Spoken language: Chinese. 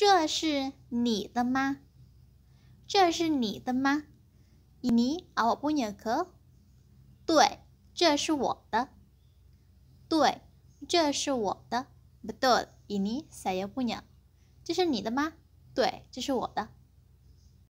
这是你的吗？这是你的吗？你，啊，我不认可。对，这是我的。对，这是我的。不对，你撒又不鸟。这是你的吗？对，这是我的。